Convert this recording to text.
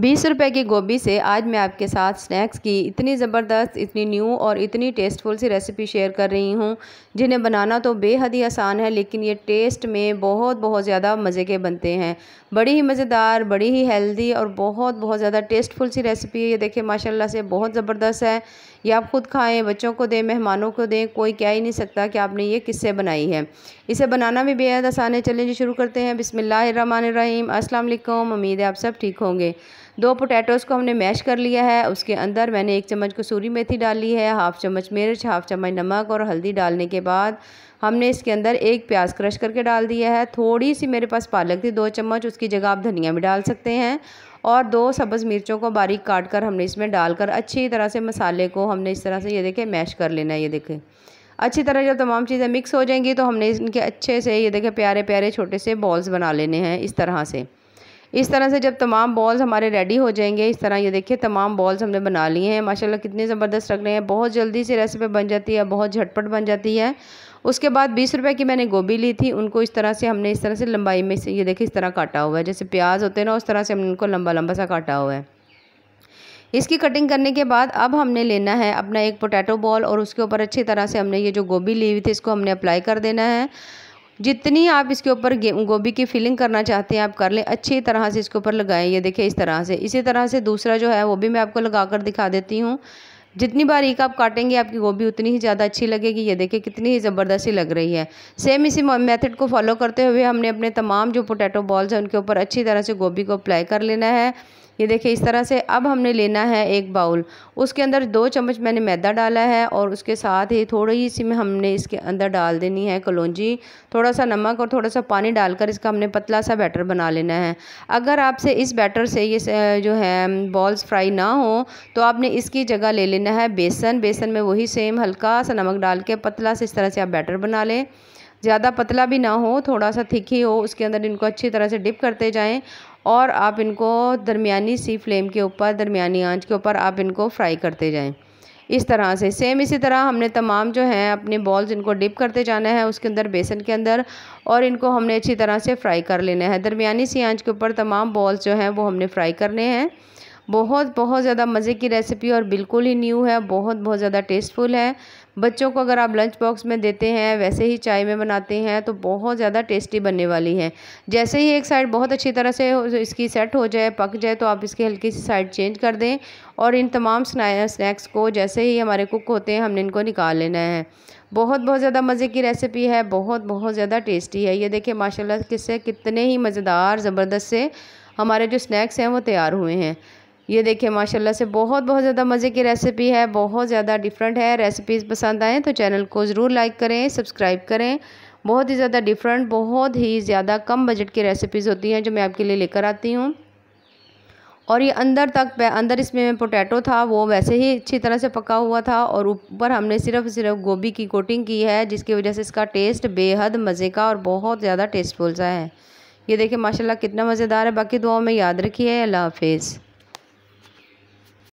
बीस रुपए की गोभी से आज मैं आपके साथ स्नैक्स की इतनी ज़बरदस्त इतनी न्यू और इतनी टेस्टफुल सी रेसिपी शेयर कर रही हूँ जिन्हें बनाना तो बेहद ही आसान है लेकिन ये टेस्ट में बहुत बहुत ज़्यादा मज़े के बनते हैं बड़ी ही मज़ेदार बड़ी ही हेल्दी और बहुत बहुत ज़्यादा टेस्टफुल सी रेसिपी है ये देखें माशा से बहुत ज़बरदस्त है ये आप ख़ुद खाएँ बच्चों को दें मेहमानों को दें कोई कह ही नहीं सकता कि आपने ये किससे बनाई है इसे बनाना भी बेहद आसान है चलें जी शुरू करते हैं बिसमिल्लर रहीम असलम उम्मीद है आप सब ठीक होंगे दो पोटैटोज़ को हमने मैश कर लिया है उसके अंदर मैंने एक चम्मच कसूरी मेथी डाली है हाफ़ चम्मच मिर्च हाफ़ चम्मच नमक और हल्दी डालने के बाद हमने इसके अंदर एक प्याज क्रश करके डाल दिया है थोड़ी सी मेरे पास पालक थी दो चम्मच उसकी जगह आप धनिया भी डाल सकते हैं और दो सब्ज़ मिर्चों को बारीक काट कर हमने इसमें डालकर अच्छी तरह से मसाले को हमने इस तरह से ये देखें मैश कर लेना है ये देखें अच्छी तरह जब तमाम चीज़ें मिक्स हो जाएंगी तो हमने इनके अच्छे से ये देखें प्यारे प्यारे छोटे से बॉल्स बना लेने हैं इस तरह से इस तरह से जब तमाम बॉल्स हमारे रेडी हो जाएंगे इस तरह ये देखिए तमाम बॉल्स हमने बना लिए हैं माशाल्लाह कितने ज़बरदस्त लग रहे हैं बहुत जल्दी से रेसिपी बन जाती है बहुत झटपट बन जाती है उसके बाद बीस रुपए की मैंने गोभी ली थी उनको इस तरह से हमने इस तरह से लंबाई में से ये देखिए इस तरह काटा हुआ है जैसे प्याज होते हैं ना उस तरह से हमने उनको लंबा लंबा सा काटा हुआ है इसकी कटिंग करने के बाद अब हमने लेना है अपना एक पोटैटो बॉल और उसके ऊपर अच्छी तरह से हमने ये जो गोभी ली हुई थी इसको हमने अप्लाई कर देना है जितनी आप इसके ऊपर गोभी की फिलिंग करना चाहते हैं आप कर लें अच्छी तरह से इसके ऊपर लगाएं ये देखिए इस तरह से इसी तरह से दूसरा जो है वो भी मैं आपको लगा कर दिखा देती हूँ जितनी बारीक आप काटेंगे आपकी गोभी उतनी ही ज़्यादा अच्छी लगेगी ये देखिए कितनी ही ज़बरदस्ती लग रही है सेम इसी मेथड को फॉलो करते हुए हमने अपने तमाम जो पोटैटो बॉल्स हैं उनके ऊपर अच्छी तरह से गोभी को अप्लाई कर लेना है ये देखिए इस तरह से अब हमने लेना है एक बाउल उसके अंदर दो चम्मच मैंने मैदा डाला है और उसके साथ ही थोड़ी सी में हमने इसके अंदर डाल देनी है कलौजी थोड़ा सा नमक और थोड़ा सा पानी डालकर इसका हमने पतला सा बैटर बना लेना है अगर आपसे इस बैटर से ये जो है बॉल्स फ्राई ना हो तो आपने इसकी जगह ले लेना है बेसन बेसन में वही सेम हल्का सा नमक डाल के पतला से इस तरह से आप बैटर बना लें ज़्यादा पतला भी ना हो थोड़ा सा थिक ही हो उसके अंदर इनको अच्छी तरह से डिप करते जाएं और आप इनको दरमियानी सी फ्लेम के ऊपर दरमियानी आंच के ऊपर आप इनको फ्राई करते जाएं इस तरह से सेम इसी तरह हमने तमाम जो हैं अपने बॉल्स इनको डिप करते जाना है उसके अंदर बेसन के अंदर और इनको हमने अच्छी तरह से फ्राई कर लेना है दरमियानी सी आंच के ऊपर तमाम बॉल्स जो हैं वो हमने फ्राई करने हैं बहुत बहुत ज़्यादा मज़े की रेसिपी और बिल्कुल ही न्यू है बहुत बहुत ज़्यादा टेस्टफुल है बच्चों को अगर आप लंच बॉक्स में देते हैं वैसे ही चाय में बनाते हैं तो बहुत ज़्यादा टेस्टी बनने वाली है जैसे ही एक साइड बहुत अच्छी तरह से इसकी सेट हो जाए पक जाए तो आप इसकी हल्की सी साइड चेंज कर दें और इन तमाम स्नैक्स को जैसे ही हमारे कुक होते हैं हमने इनको निकाल लेना है बहुत बहुत ज़्यादा मज़े की रेसिपी है बहुत बहुत ज़्यादा टेस्टी है ये देखिए माशाल्लाह किससे कितने ही मज़ेदार ज़बरदस्त से हमारे जो स्नैक्स हैं वो तैयार हुए हैं ये देखिए माशाल्लाह से बहुत बहुत ज़्यादा मज़े की रेसिपी है बहुत ज़्यादा डिफरेंट है रेसिपीज़ पसंद आएँ तो चैनल को ज़रूर लाइक करें सब्सक्राइब करें बहुत ही ज़्यादा डिफरेंट बहुत ही ज़्यादा कम बजट की रेसिपीज़ होती हैं जो मैं आपके लिए लेकर आती हूँ और ये अंदर तक अंदर इसमें पोटैटो था वो वैसे ही अच्छी तरह से पका हुआ था और ऊपर हमने सिर्फ सिर्फ गोभी की कोटिंग की है जिसकी वजह से इसका टेस्ट बेहद मज़े का और बहुत ज़्यादा टेस्टफुल सा है ये देखिए माशाल्लाह कितना मज़ेदार है बाकी दुआओं में याद रखिए अल्लाह हाफिज़